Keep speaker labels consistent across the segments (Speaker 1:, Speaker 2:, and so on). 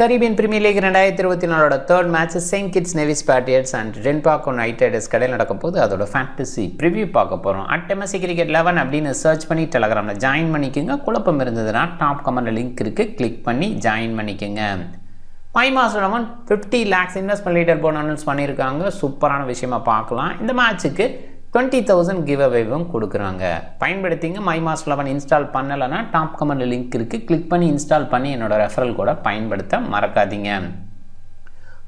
Speaker 1: Caribbean premier League ரெண்டாயிரத்தி இருபத்தி நாலோட third match Saint Kitts Nevis Patriots and Trinbago ஒன் ரைடர்ஸ் கடையில் நடக்கும் போது அதோட ஃபேண்டசி ப்ரிவியூ பார்க்க போகிறோம் அட் எம்எஸ்சி கிரிக்கெட் லெவன் அப்படின்னு சர்ச் பண்ணி டெலகிராமில் ஜாயின் பண்ணிக்கோங்க குழப்பம் இருந்ததுன்னா டாப் கமெண்ட் லிங்க் இருக்குது கிளிக் பண்ணி ஜாயின் பண்ணிக்கோங்க my mass eleven fifty lakhs invest leader போன் அனௌன்ஸ் பண்ணியிருக்காங்க சூப்பரான விஷயமா பார்க்கலாம் இந்த மேட்ச்சுக்கு டுவெண்ட்டி தௌசண்ட் கிவ் அவேவும் கொடுக்குறாங்க பயன்படுத்திங்க மை மாஸ் லெவன் இன்ஸ்டால் பண்ணலைன்னா டாப் கமெண்ட் லிங்க் இருக்குது கிளிக் பண்ணி இன்ஸ்டால் பண்ணி என்னோடய ரெஃபரல் கூட பயன்படுத்த மறக்காதீங்க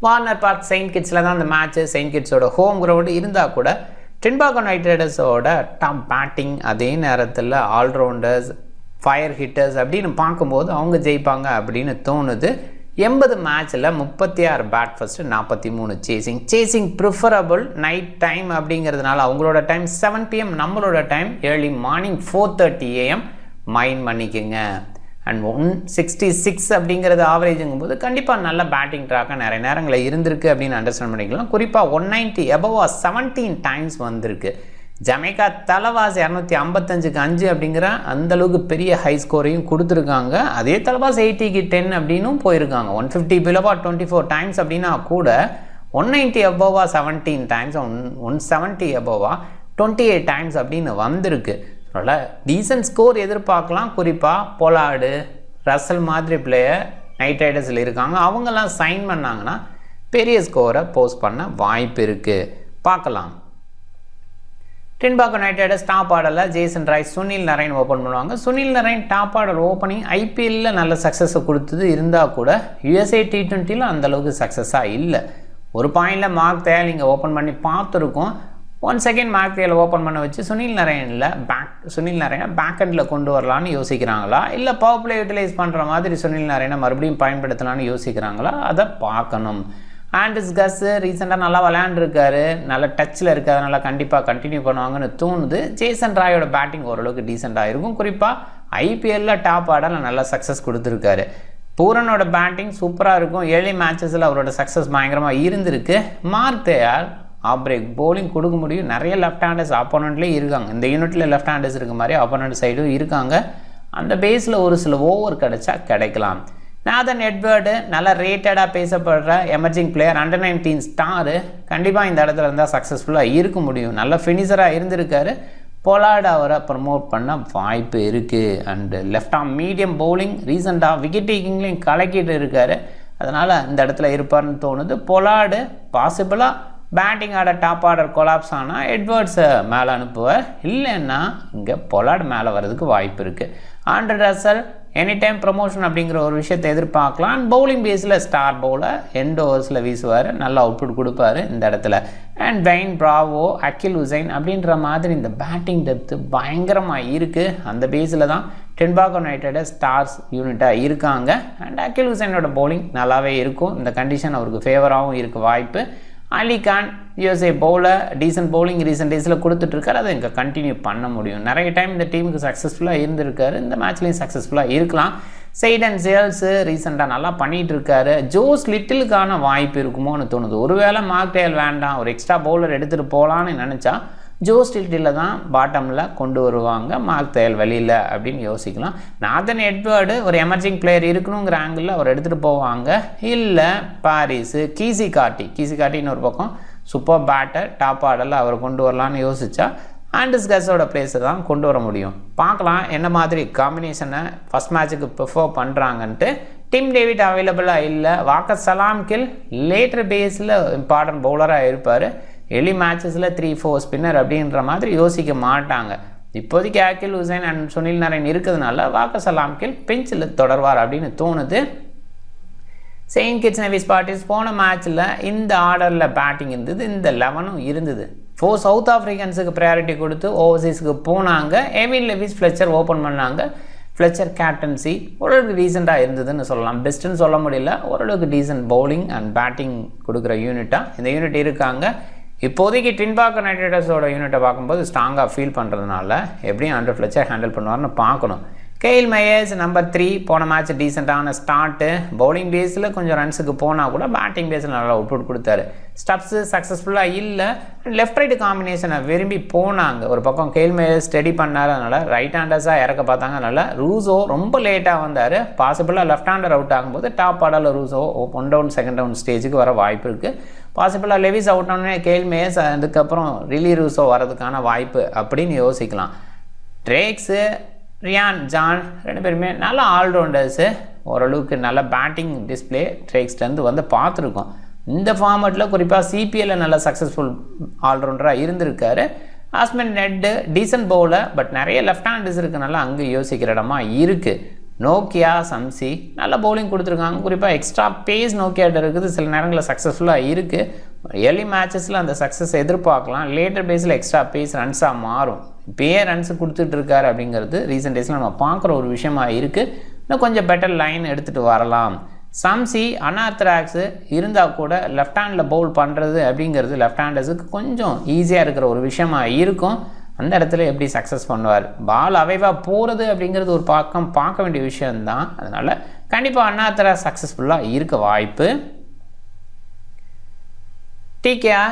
Speaker 1: வார்னர் பார்க் செயின்ட் கிட்ஸில் தான் அந்த மேட்ச்சு செயின்ட் கிட்ஸோட ஹோம் கிரவுண்டு இருந்தால் கூட டின்பாகன் நைட் ரைடர்ஸோட டாப் பேட்டிங் அதே நேரத்தில் ஆல்ரவுண்டர்ஸ் ஃபயர் ஹிட்டர்ஸ் அப்படின்னு பார்க்கும்போது அவங்க ஜெயிப்பாங்க அப்படின்னு தோணுது எண்பது மேட்ச்சில் முப்பத்தி ஆறு பேட் ஃபஸ்ட்டு நாற்பத்தி மூணு chasing chasing preferable night time அப்படிங்கிறதுனால அவங்களோட டைம் செவன் பிஎம் நம்மளோட time early morning four thirty AM mind பண்ணிக்கோங்க அண்ட் ஒன் சிக்ஸ்டி சிக்ஸ் அப்படிங்கிறது ஆவரேஜுங்கும் போது கண்டிப்பாக நல்ல பேட்டிங் ட்ராக்காக நிறைய நேரங்களில் இருந்திருக்கு அப்படின்னு அண்டர்ஸ்டாண்ட் பண்ணிக்கலாம் குறிப்பாக ஒன் நைன்ட்டி அபவா செவன்டீன் டைம்ஸ் வந்திருக்கு ஜமைக்கா தலைவாஸ் இரநூத்தி ஐம்பத்தஞ்சுக்கு அஞ்சு அப்படிங்கிற அந்தளவுக்கு பெரிய ஹை ஸ்கோரையும் கொடுத்துருக்காங்க அதே தலைவாஸ் எயிட்டிக்கு டென் அப்படின்னும் போயிருக்காங்க ஒன் ஃபிஃப்டி பிலோவா டுவெண்ட்டி ஃபோர் டைம்ஸ் அப்படின்னா கூட ஒன் நைன்ட்டி அபோவா seventeen times one one seventy அபோவா டுவெண்ட்டி எயிட் டைம்ஸ் அப்படின்னு வந்திருக்கு அதனால் டீசன்ட் ஸ்கோர் எதிர்பார்க்கலாம் குறிப்பாக பொலாடு ரசல் மாதிரி பிளேயர் நைட் ரைடர்ஸில் இருக்காங்க அவங்கெல்லாம் சைன் பண்ணாங்கன்னா பெரிய ஸ்கோரை போஸ்ட் பண்ண வாய்ப்பு இருக்குது பார்க்கலாம் டென்பாக் நைட் ரைடர்ஸ் டாப் ஆர்டரில் Jason Roy Sunil Narine open பண்ணுவாங்க Sunil Narine top order opening ஐபிஎல்லில் நல்ல சக்ஸஸை கொடுத்தது இருந்தால் கூட யுஎஸ்ஏ டி ட்வெண்ட்டியில் அந்தளவுக்கு சக்ஸஸாக இல்லை ஒரு பாயிண்டில் மார்க் தேல் இங்கே ஓப்பன் பண்ணி பார்த்துருக்கோம் one second Mark Deyal open பண்ண வச்சு சுனில் நரேனில் பேக் சுனில் நரேனை பேக் அண்டில் கொண்டு வரலான்னு யோசிக்கிறாங்களா இல்லை பவர் பிளே யூட்டிலைஸ் பண்ணுற மாதிரி சுனில் நரேனை மறுபடியும் பயன்படுத்தலான்னு யோசிக்கிறாங்களா அதை பார்க்கணும் ஆண்டிஸ் கஸ்ஸு ரீசெண்டாக நல்லா விளையாண்டுருக்காரு நல்ல டச்சில் இருக்குது அதனால் கண்டிப்பாக கண்டினியூ பண்ணுவாங்கன்னு தோணுது ஜேசன் ராயோட பேட்டிங் ஓரளவுக்கு டீசெண்டாக இருக்கும் குறிப்பாக ஐபிஎல்லில் டாப் ஆடல நல்லா சக்ஸஸ் கொடுத்துருக்காரு பூரனோட பேட்டிங் சூப்பராக இருக்கும் ஏழை மேட்சஸில் அவரோட சக்ஸஸ் பயங்கரமாக இருந்திருக்கு மார்த்தேயால் ஆப்ரேக் பிரேக் போலிங் கொடுக்க முடியும் நிறைய லெஃப்ட் ஹேண்டர்ஸ் ஆப்போனண்ட்லேயும் இருக்காங்க இந்த யூனிட்டில் லெஃப்ட் ஹேண்டர்ஸ் இருக்க மாதிரி ஆப்போனண்ட் சைடும் இருக்காங்க அந்த பேஸில் ஒரு சில ஓவர் கிடைச்சா கிடைக்கலாம் நாதன் எட்வர்டு நல்ல ரேட்டடாக பேசப்படுற emerging player under nineteen star கண்டிப்பாக இந்த இடத்துல இருந்தால் சக்ஸஸ்ஃபுல்லாக இருக்க முடியும் நல்ல ஃபினிஷராக இருந்திருக்காரு பொலாட் அவரை ப்ரமோட் பண்ண வாய்ப்பு இருக்குது and left arm medium bowling ரீசெண்டாக விக்கெட் டேக்கிங்லேயும் கலக்கிட்டு இருக்கார் அதனால் இந்த இடத்துல இருப்பார்னு தோணுது பொலார்டு பாசிபிளாக batting order top order collapse ஆனால் எட்வர்ட்ஸை மேலே அனுப்புவார் இல்லைன்னா இங்கே பொலார்டு மேலே வர்றதுக்கு வாய்ப்பு இருக்குது Andre Russell any time promotion அப்படிங்கிற ஒரு விஷயத்தை எதிர்பார்க்கலாம் அண்ட் பவுலிங் பேஸில் ஸ்டார் பவுலர் எண்ட் ஓவர்ஸில் வீசுவார் நல்ல அவுட்புட் கொடுப்பாரு இந்த இடத்துல அண்ட் பெயின் ப்ராவோ அக்கில் உசைன் அப்படின்ற மாதிரி இந்த பேட்டிங் டெப்த்து பயங்கரமாக இருக்குது அந்த பேஸில் தான் டென்பாக் யுனைடட் ஸ்டார்ஸ் யூனிட்டாக இருக்காங்க அண்ட் அக்கில் உசைனோட பவுலிங் நல்லாவே இருக்கும் இந்த கண்டிஷன் அவருக்கு ஃபேவராகவும் இருக்குது வாய்ப்பு Ali Khan USA bowler decent bowling recent டேஸில் கொடுத்துட்ருக்காரு அதை இங்கே கண்டினியூ பண்ண முடியும் நிறைய டைம் இந்த டீமுக்கு சக்ஸஸ்ஃபுல்லாக இருந்திருக்காரு இந்த மேட்ச்லேயும் சக்ஸஸ்ஃபுல்லாக இருக்கலாம் செய்டன் சேல்ஸு ரீசெண்டாக நல்லா பண்ணிகிட்டு இருக்காரு ஜோஸ் லிட்டிலுக்கான வாய்ப்பு இருக்குமோன்னு தோணுது ஒருவேளை மார்க் டேல் வேண்டாம் ஒரு எக்ஸ்ட்ரா பவுலர் எடுத்துகிட்டு போகலான்னு நினச்சா ஜோஸ்டில்ட்டில் தான் பாட்டமில் கொண்டு வருவாங்க மார்க் தயல் வழியில் அப்படின்னு யோசிக்கலாம் நாதன் எட்வர்டு ஒரு எமர்ஜிங் பிளேயர் இருக்கணுங்கிற ஆங்கிளில் அவர் எடுத்துகிட்டு போவாங்க இல்லை பாரிஸு கீசி காட்டி கீசி காட்டின்னு ஒரு பக்கம் சூப்பர் பேட்டர் டாப் ஆர்டரில் அவர் கொண்டு வரலான்னு யோசிச்சா ஆண்டஸ் கஸோட பிளேஸை தான் கொண்டு வர முடியும் பார்க்கலாம் என்ன மாதிரி காம்பினேஷனை ஃபஸ்ட் மேட்சுக்கு ப்ரிஃபர் பண்ணுறாங்கன்ட்டு டிம் டேவிட் அவைலபிளாக இல்லை வாக்கர் சலாம் கில் லேட்டர் பேஸில் இம்பார்ட்டன்ட் பவுலராக இருப்பார் எலி மேட்சஸில் த்ரீ ஃபோர் ஸ்பின்னர் அப்படின்ற மாதிரி யோசிக்க மாட்டாங்க இப்போதைக்கு Akeal Hosein and Sunil Narine இருக்கிறதுனால வாக்கர் சலாம்கில் பெஞ்சில் தொடர்வார் அப்படின்னு தோணுது செயின் கிட்ஸ் விஸ் பாட்டிஸ் போன மேட்ச்சில் இந்த ஆர்டரில் பேட்டிங் இருந்தது இந்த லெவனும் இருந்தது ஃபோர் சவுத் ஆஃப்ரிக்கன்ஸுக்கு ப்ரையாரிட்டி கொடுத்து ஓவர்சீஸ்க்கு போனாங்க ஏவின் லெவிஸ் ஃப்ளெச்சர் ஓப்பன் பண்ணாங்க ஃப்ளெச்சர் கேப்டன்சி ஓரளவுக்கு ரீசெண்டாக இருந்ததுன்னு சொல்லலாம் பெஸ்ட்டுன்னு சொல்ல முடியல ஓரளவுக்கு டீசன்ட் பவுலிங் அண்ட் பேட்டிங் கொடுக்குற யூனிட்டாக இந்த யூனிட் இருக்காங்க இப்போதைக்கு டின்பாக்க நைட்ரேட்டஸோட யூனிட்டை பார்க்கும்போது ஸ்ட்ராங்காக ஃபீல் பண்ணுறதுனால எப்படியும் ஹண்ட்ரட் ஃப்ளெச்சை ஹேண்டில் பண்ணுவார்னு பார்க்கணும் கெயில் மயேஸ் நம்பர் த்ரீ போன மேட்ச் டீசெண்டான ஸ்டார்ட்டு பவுலிங் பேஸில் கொஞ்சம் ரன்ஸுக்கு போனால் கூட பேட்டிங் பேஸில் நல்லா அவுட் அவுட் கொடுத்தாரு ஸ்டப்ஸு சக்ஸஸ்ஃபுல்லாக இல்லை லெஃப்ட் ரைட்டு காம்பினேஷனை விரும்பி போனாங்க ஒரு பக்கம் கெயில் மயேஸ் ஸ்டடி பண்ணார் அதனால் ரைட் ஹேண்டர்ஸாக இறக்க பார்த்தாங்க அதனால் ரூசோ ரொம்ப லேட்டாக வந்தார் பாசிபிளாக லெஃப்ட் ஹேண்டர் அவுட் ஆகும்போது டாப் ஆர்டரில் Rossouw one down second down ஸ்டேஜுக்கு வர வாய்ப்பு இருக்குது பாசிபிளாக லெவிஸ் அவுட் ஆனே கெயில் மேஸ் அதுக்கப்புறம் ரிலி ரூசோ வரதுக்கான வாய்ப்பு அப்படின்னு யோசிக்கலாம் ட்ரேக்ஸு ரியான் ஜான் ரெண்டு பேருமே நல்ல ஆல்ரவுண்டர்ஸு ஓரளவுக்கு நல்ல பேட்டிங் டிஸ்பிளே ட்ரேக்ஸ்லேருந்து வந்து பார்த்துருக்கோம் இந்த ஃபார்மேட்டில் குறிப்பாக சிபிஎல்ல நல்ல சக்ஸஸ்ஃபுல் ஆல்ரவுண்டராக இருந்திருக்காரு ஆஸ்மென் நெட்டு டீசன்ட் பவுலர் பட் நிறைய லெஃப்ட் ஹேண்டர்ஸ் இருக்கனால அங்கே யோசிக்கிற இடமா இருக்குது நோக்கியா சம்சி நல்ல பவுலிங் கொடுத்துருக்காங்க குறிப்பாக எக்ஸ்ட்ரா பேஸ் நோக்கியாட்ட இருக்குது சில நேரங்களில் சக்ஸஸ்ஃபுல்லாக இருக்குது ஏர்லி மேட்சஸில் அந்த சக்ஸஸ் எதிர்பார்க்கலாம் லேட்டர் பேஸில் எக்ஸ்ட்ரா பேஸ் ரன்ஸாக மாறும் பே ரன்ஸ் கொடுத்துட்ருக்காரு அப்படிங்கிறது ரீசன்ட் டேஸில் நம்ம பார்க்குற ஒரு விஷயமா இருக்குது இன்னும் கொஞ்சம் பெட்டர் லைன் எடுத்துகிட்டு வரலாம் சம்சி அனாத்ராக்ஸு இருந்தால் கூட லெஃப்ட் ஹேண்டில் பவுல் பண்ணுறது அப்படிங்கிறது லெஃப்ட் ஹேண்டர்ஸுக்கு கொஞ்சம் ஈஸியாக இருக்கிற ஒரு விஷயமாக இருக்கும் அந்த இடத்துல எப்படி சக்ஸஸ் பண்ணுவார் பால் அவைவாக போகிறது அப்படிங்கிறது ஒரு பக்கம் பார்க்க வேண்டிய விஷயந்தான் அதனால் கண்டிப்பாக அண்ணாத்திரா சக்ஸஸ்ஃபுல்லாக இருக்க வாய்ப்பு டீக்கியா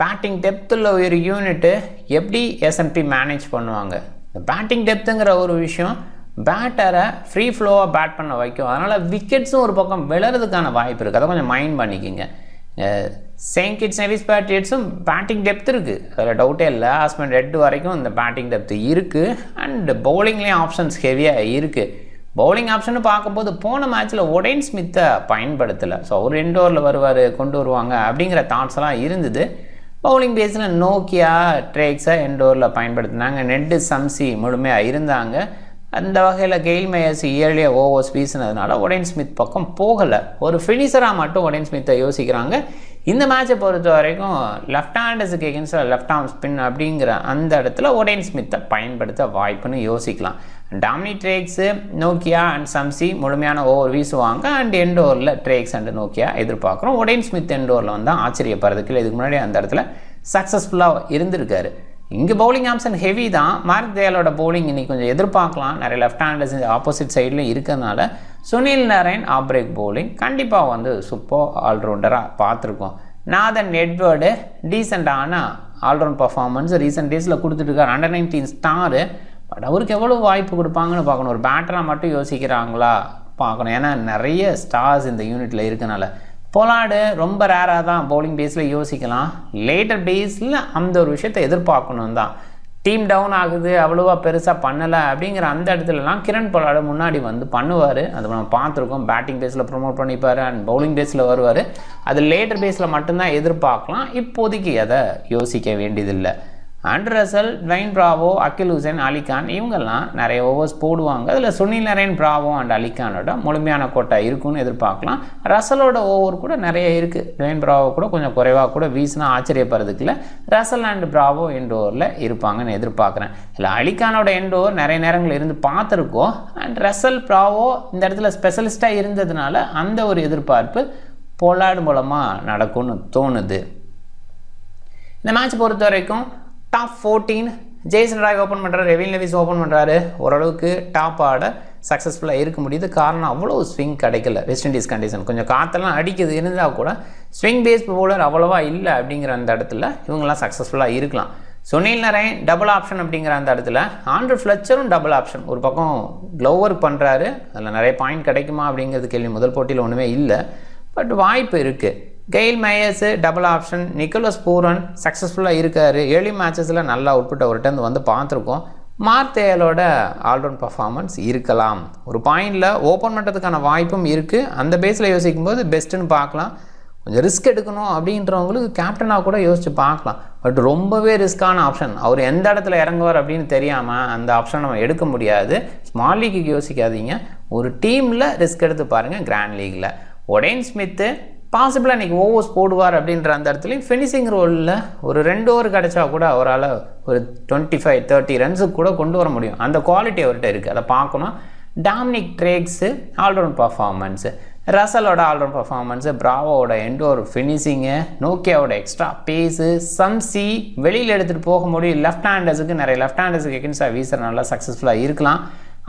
Speaker 1: பேட்டிங் டெப்த்தில் ஒரு யூனிட்டு எப்படி எஸ்என்பி மேனேஜ் பண்ணுவாங்க இந்த பேட்டிங் டெப்த்துங்கிற ஒரு விஷயம் பேட்டரை ஃப்ரீ ஃப்ளோவாக பேட் பண்ண வைக்கும் அதனால் விக்கெட்ஸும் ஒரு பக்கம் விளறதுக்கான வாய்ப்பு இருக்குது அதை கொஞ்சம் மைண்ட் பண்ணிக்கிங்க கிட் சர்வீஸ் பேட்டியட்ஸும் பேட்டிங் டெப்த் இருக்குது அதில் டவுட்டே இல்லை ஹாஸ்மன் ரெட் வரைக்கும் இந்த பேட்டிங் டெப்த் இருக்குது அண்ட் பவுலிங்லேயும் ஆப்ஷன்ஸ் ஹெவியாக இருக்குது பவுலிங் ஆப்ஷன் பார்க்கும்போது போன மேட்ச்சில் ஒடைன் ஸ்மித்தை பயன்படுத்தலை ஸோ அவர் இண்டோரில் வருவார் கொண்டு வருவாங்க அப்படிங்கிற தாட்ஸ்லாம் இருந்தது பவுலிங் பேஸில் நோக்கியா ட்ரேக்ஸை என்டோரில் பயன்படுத்தினாங்க நெட்டு சம்சி முழுமையாக இருந்தாங்க அந்த வகையில் கெயில் மேயர்ஸ் இயர்லியாக ஓவர்ஸ் வீசினதுனால ஒடேன் ஸ்மித் பக்கம் போகலை ஒரு ஃபினிஷராக மட்டும் ஒடேன் ஸ்மித்தை யோசிக்கிறாங்க இந்த மேட்சை பொறுத்த வரைக்கும் லெஃப்ட் ஹேண்டர்ஸுக்கு எகென்ஸ்டாக லெஃப்ட் ஹாண்ட் ஸ்பின் அப்படிங்கிற அந்த இடத்துல ஒடேன் ஸ்மித்தை பயன்படுத்த வாய்ப்புன்னு யோசிக்கலாம் டாமினிட்ரேக்ஸு நோக்கியா அண்ட் சம்சி முழுமையான ஓவர் வீசுவாங்க அண்ட் எண்ட் ஓவரில் ட்ரேக்ஸ் அண்ட் நோக்கியா எதிர்பார்க்குறோம் ஒடைன் ஸ்மித் எண்ட் ஓவரில் ஆச்சரியப்படுறதுக்கு இல்லை இதுக்கு முன்னாடி அந்த இடத்துல சக்ஸஸ்ஃபுல்லாக இருந்திருக்காரு இங்கே பவுலிங் ஆப்ஷன் ஹெவி தான் மார்க் தேலோட பவுலிங் இன்றைக்கி கொஞ்சம் எதிர்பார்க்கலாம் நிறைய லெஃப்ட் ஹேண்டர்ஸ் ஆப்போசிட் சைட்லேயும் இருக்கிறதுனால Sunil Narine off break bowling கண்டிப்பாக வந்து சூப்பர் ஆல்ரவுண்டராக பார்த்துருக்கோம் நாதன் எட்வர்டு டீசெண்டான ஆல்ரவுண்ட் பர்ஃபார்மன்ஸ் ரீசெண்ட் டேஸில் கொடுத்துட்ருக்காரு அண்டர் நைன்டீன் ஸ்டாரு பட் அவருக்கு எவ்வளோ வாய்ப்பு கொடுப்பாங்கன்னு பார்க்கணும் ஒரு பேட்டராக மட்டும் யோசிக்கிறாங்களா பார்க்கணும் ஏன்னா நிறைய ஸ்டார்ஸ் இந்த யூனிட்டில் இருக்கனால போலாடு ரொம்ப ரேராக தான் பவுலிங் பேஸில் யோசிக்கலாம் லேட்டர் டேஸில் அந்த ஒரு விஷயத்தை எதிர்பார்க்கணும் தான் டீம் டவுன் ஆகுது அவ்வளோவா பெருசாக பண்ணலை அப்படிங்கிற அந்த இடத்துலலாம் கிரண் போலாடு முன்னாடி வந்து பண்ணுவார் அது நம்ம பார்த்துருக்கோம் பேட்டிங் பேஸில் ப்ரொமோட் பண்ணிப்பார் அண்ட் பவுலிங் பேஸில் வருவார் அது லேட்டர் பேஸில் மட்டும்தான் எதிர்பார்க்கலாம் இப்போதைக்கு அதை யோசிக்க வேண்டியதில்லை Russell Dwayne Bravo Akeal Hosein Ali Khan இவங்கெல்லாம் நிறைய ஓவர்ஸ் போடுவாங்க அதில் சுனில் நரேன் பிராவோ அண்ட் அலிகானோட முழுமையான கோட்டை இருக்குன்னு எதிர்பார்க்கலாம் ரசலோட ஓவர் கூட நிறைய இருக்குது ட்வைன் பிராவோ கூட கொஞ்சம் குறைவாக கூட வீசினா ஆச்சரியப்படுறதுக்குல ரசல் அண்ட் பிராவோ எண்ட் ஓவரில் இருப்பாங்கன்னு எதிர்பார்க்குறேன் இல்லை அலிகானோட எண்ட் ஓவர் நிறைய நேரங்கள் இருந்து பார்த்துருக்கோம் அண்ட் ரசல் பிராவோ இந்த இடத்துல ஸ்பெஷலிஸ்ட்டாக இருந்ததுனால அந்த ஒரு எதிர்பார்ப்பு போலாடு மூலமாக நடக்கும்னு தோணுது இந்த மேட்ச் பொறுத்த வரைக்கும் top fourteen Jason Roy open பண்ணுறாரு ரெவின் லெவிஸ் ஓப்பன் பண்ணுறாரு ஓரளவுக்கு டாப் ஆட சக்ஸஸ்ஃபுல்லாக இருக்க முடியுது காரணம் அவ்வளோ ஸ்விங் கிடைக்கல வெஸ்ட் இண்டீஸ் கண்டிஷன் கொஞ்சம் காற்றெல்லாம் அடிக்கிறது இருந்தால் கூட ஸ்விங் பேஸ் பவுலர் அவ்வளோவா இல்லை அப்படிங்கிற அந்த இடத்துல இவங்கெல்லாம் சக்ஸஸ்ஃபுல்லாக இருக்கலாம் சுனில் நரேன் டபுள் ஆப்ஷன் அப்படிங்கிற அந்த இடத்துல ஆண்ட்ரு ஃப்ளச்சரும் டபுள் ஆப்ஷன் ஒரு பக்கம் க்ளோவர் பண்ணுறாரு அதில் நிறைய பாயிண்ட் கிடைக்குமா அப்படிங்கிறது கேள்வி முதல் போட்டியில் ஒன்றுமே இல்லை பட் வாய்ப்பு இருக்குது Kyle Mayers double option Nicholas Pooran சக்ஸஸ்ஃபுல்லாக இருக்கார் ஏர்லி மேட்சஸில் நல்லா உட்பட்ட ஒரு டேர்ந்து வந்து பார்த்துருக்கோம் மார்த்தேயலோட ஆல்ரவுண்ட் பர்ஃபார்மன்ஸ் இருக்கலாம் ஒரு பாயிண்டில் ஓப்பன் பண்ணுறதுக்கான வாய்ப்பும் இருக்குது அந்த பேஸில் யோசிக்கும் போது பெஸ்ட்டுன்னு பார்க்கலாம் கொஞ்சம் ரிஸ்க் எடுக்கணும் அப்படின்றவங்களுக்கு கேப்டனாக கூட யோசித்து பார்க்கலாம் பட் ரொம்பவே ரிஸ்க்கான ஆப்ஷன் அவர் எந்த இடத்துல இறங்குவார் அப்படின்னு தெரியாமல் அந்த ஆப்ஷன் நம்ம எடுக்க முடியாது ஸ்மால் லீக்கு யோசிக்காதீங்க ஒரு டீமில் ரிஸ்க் எடுத்து பாருங்கள் கிராண்ட் லீகில் ஒடேன் ஸ்மித்து பாசிபிளாக இன்றைக்கி ஓவர்ஸ் போடுவார் அப்படின்ற அந்த இடத்துலையும் ஃபினிஷிங் ரோலில் ஒரு ரெண்டு ஓவர் கிடச்சா கூட அவரால் ஒரு டுவெண்ட்டி ஃபைவ் தேர்ட்டி ரன்ஸுக்கு கூட கொண்டு வர முடியும் அந்த குவாலிட்டி அவர்கிட்ட இருக்குது அதை பார்க்கணும் டாமினிக் ட்ரேக்ஸு ஆல்ரவுண்ட் பர்ஃபார்மன்ஸு ரசலோட ஆல்ரவுண்ட் பர்ஃபார்மன்ஸு பிராவோட எண்டோர் ஒரு ஃபினிஷிங்கு நோக்கியாவோட எக்ஸ்ட்ரா பேஸு சம்சி வெளியில் எடுத்துகிட்டு போக முடியும் லெஃப்ட் ஹேண்டர்ஸுக்கு நிறைய லெஃப்ட் ஹேண்டர்ஸுக்கு எகென்ஸ்டாக வீசர் நல்லா சக்ஸஸ்ஃபுல்லாக இருக்கலாம்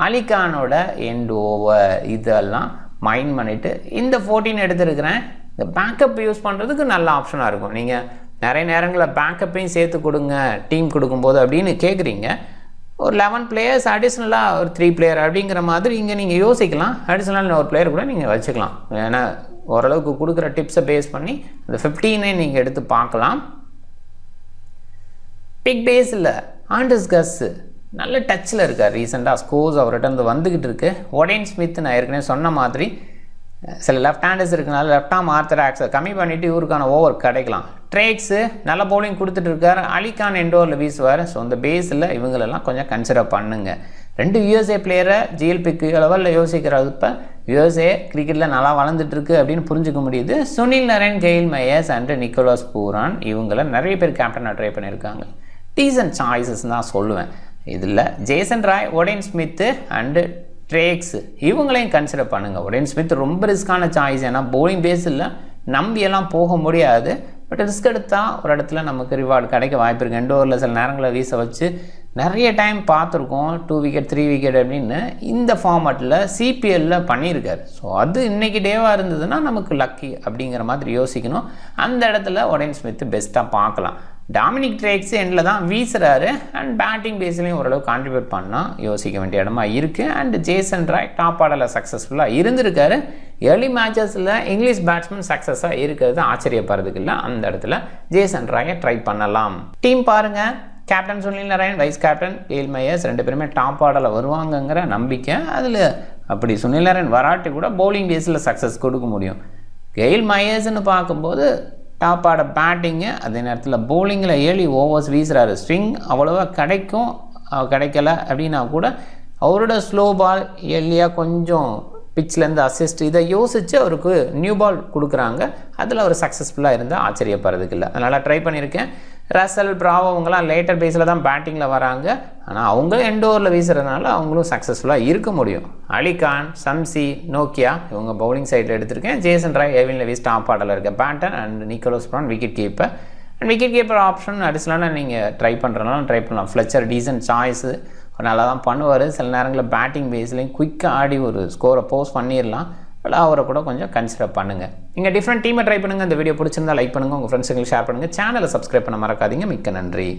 Speaker 1: அலிகானோட எண்ட் ஓவர் இதெல்லாம் மைண்ட் பண்ணிவிட்டு இந்த ஃபோர்டீன் எடுத்துருக்கிறேன் இந்த பேக்கப் யூஸ் பண்ணுறதுக்கு நல்ல ஆப்ஷனாக இருக்கும் நீங்கள் நிறைய நேரங்களில் பேக்கப்பையும் சேர்த்து கொடுங்க டீம் கொடுக்கும்போது அப்படின்னு கேட்குறீங்க ஒரு லெவன் பிளேயர்ஸ் அடிஷ்னலாக ஒரு த்ரீ பிளேயர் அப்படிங்கிற மாதிரி இங்கே நீங்கள் யோசிக்கலாம் அடிஷ்னல் ஒரு பிளேயர் கூட நீங்கள் வச்சுக்கலாம் ஏன்னா ஓரளவுக்கு கொடுக்குற டிப்ஸை பேஸ் பண்ணி அந்த ஃபிஃப்டீனே நீங்கள் எடுத்து பார்க்கலாம் பிக் பேஸில் ஆண்டஸ் கஸ்ஸு நல்ல டச்சில் இருக்கார் ரீசெண்டாக ஸ்கோர்ஸ் அவர்கிட்ட வந்து வந்துக்கிட்டு இருக்குது ஒடேன் ஸ்மித் நான் ஏற்கனவே சொன்ன மாதிரி சில லெஃப்ட் ஹேண்டர்ஸ் இருக்கனால லெஃப்ட் ஆம் ஆர்த்தராக்ஸை கம்மி பண்ணிவிட்டு இவருக்கான ஓவர் கிடைக்கலாம் ட்ரேக்ஸு நல்ல பவுலிங் கொடுத்துட்டு இருக்காரு அலிகான் எண்டோரில் வீசுவார் ஸோ அந்த பேஸில் இவங்களெல்லாம் கொஞ்சம் கன்சிடர் பண்ணுங்கள் ரெண்டு யூஎஸ்ஏ பிளேயரை ஜிஎல்பிக்கு லெவலில் யோசிக்கிறப்ப யூஎஸ்ஏ கிரிக்கெட்டில் நல்லா வளர்ந்துட்டுருக்கு அப்படின்னு புரிஞ்சுக்க முடியுது Sunil Narine Gayle Mayers and Nicholas Pooran இவங்கள நிறைய பேர் கேப்டனாக ட்ரை பண்ணியிருக்காங்க டீசன் சாய்ஸஸ் தான் சொல்லுவேன் இதில் Jason Roy Odean Smith and Drakes இவங்களையும் கன்சிடர் பண்ணுங்கள் ஒரேன் ஸ்மித் ரொம்ப ரிஸ்க்கான சாய்ஸ் ஏன்னா போலிங் பேஸில் நம்பியெல்லாம் போக முடியாது பட் ரிஸ்க் எடுத்தால் ஒரு இடத்துல நமக்கு ரிவார்டு கிடைக்க வாய்ப்பு இருக்குது ரெண்டு ஓவரில் சில நேரங்களில் வீச வச்சு நிறைய டைம் பார்த்துருக்கோம் டூ விக்கெட் த்ரீ விக்கெட் அப்படின்னு இந்த ஃபார்மேட்டில் சிபிஎல்லில் பண்ணியிருக்காரு ஸோ அது இன்றைக்கி டேவாக இருந்ததுன்னா நமக்கு லக்கி அப்படிங்கிற மாதிரி யோசிக்கணும் அந்த இடத்துல ஒரேன் ஸ்மித் பெஸ்ட்டாக பார்க்கலாம் டாமினிக் ட்ரேக்ஸ் எண்டில் தான் வீசுகிறாரு அண்ட் பேட்டிங் பேஸ்லேயும் ஓரளவு கான்ட்ரிபியூட் பண்ணால் யோசிக்க வேண்டிய இடமா இருக்குது அண்ட் ஜேசன் ராய் டாப் ஆர்டரில் சக்ஸஸ்ஃபுல்லாக இருந்திருக்காரு ஏர்லி மேட்சஸில் இங்கிலீஷ் பேட்ஸ்மேன் சக்ஸஸாக இருக்கிறது ஆச்சரியப்படுறதுக்கு இல்லை அந்த இடத்துல ஜேசன் ராயை ட்ரை பண்ணலாம் டீம் பாருங்கள் captain Sunil Narine vice captain Gayle Mayers ரெண்டு பேருமே டாப் ஆர்டரில் வருவாங்கங்கிற நம்பிக்கை அதில் அப்படி சுனில் நாராயண் வராட்டி கூட பவுலிங் பேஸில் சக்ஸஸ் கொடுக்க முடியும் கெயில் மையர்ஸ்னு பார்க்கும்போது டாப் ஆட பேட்டிங்கு அதே நேரத்தில் போலிங்கில் ஏழி ஓவர்ஸ் வீசுகிறாரு ஸ்ட்ரிங் அவ்வளோவா கிடைக்கும் கிடைக்கல அப்படின்னா கூட அவரோட ஸ்லோ பால் ஏர்லியாக கொஞ்சம் பிச்சிலேருந்து அசிஸ்ட் இதை யோசித்து அவருக்கு நியூ பால் கொடுக்குறாங்க அதில் அவர் சக்ஸஸ்ஃபுல்லாக இருந்தால் ஆச்சரியப்படுறதுக்கு இல்லை அதனால் ட்ரை பண்ணியிருக்கேன் ரசல் பிராவோ அவங்களாம் லேட்டர் பேஸில் தான் பேட்டிங்கில் வராங்க ஆனால் அவங்களும் எண்ட் ஓவரில் வீசுகிறதுனால அவங்களும் சக்ஸஸ்ஃபுல்லாக இருக்க முடியும் அலிகான் சம்சி நோக்கியா இவங்க பவுலிங் சைடில் எடுத்திருக்கேன் Jason Roy Evin Lewis top ஆர்டரில் இருக்க பேட்டன் and Nicholas Pooran wicket keeper and wicket keeper option அடிஷனலாக நீங்கள் ட்ரை பண்ணுறதுனால ட்ரை பண்ணலாம் ஃப்ளச்சர் டீசன்ட் சாய்ஸு நல்லா தான் பண்ணுவார் சில நேரங்களில் பேட்டிங் பேஸ்லேயும் குயிக்காக ஆடி ஒரு ஸ்கோரை போஸ்ட் பண்ணிடலாம் பட் அவரை கூட கொஞ்சம் கன்சிடர் பண்ணுங்கள் நீங்கள் டிஃப்ரெண்ட் டீமை ட்ரை பண்ணுங்கள் இந்த வீடியோ பிடிச்சிருந்தால் லைக் பண்ணுங்கள் உங்கள் ஃப்ரெண்ட்ஸுங்களுக்கு ஷேர் பண்ணுங்கள் சேனலை சப்ஸ்கிரைப் பண்ண மறக்காதீங்க மிக்க நன்றி